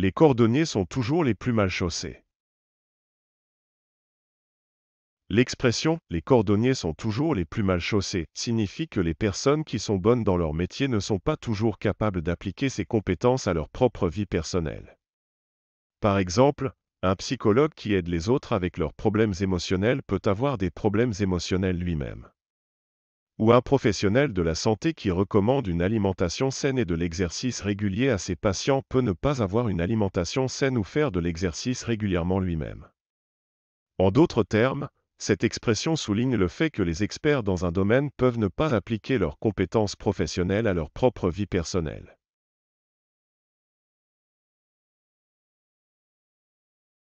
les cordonniers sont toujours les plus mal chaussés. L'expression « les cordonniers sont toujours les plus mal chaussés » signifie que les personnes qui sont bonnes dans leur métier ne sont pas toujours capables d'appliquer ces compétences à leur propre vie personnelle. Par exemple, un psychologue qui aide les autres avec leurs problèmes émotionnels peut avoir des problèmes émotionnels lui-même ou un professionnel de la santé qui recommande une alimentation saine et de l'exercice régulier à ses patients peut ne pas avoir une alimentation saine ou faire de l'exercice régulièrement lui-même. En d'autres termes, cette expression souligne le fait que les experts dans un domaine peuvent ne pas appliquer leurs compétences professionnelles à leur propre vie personnelle.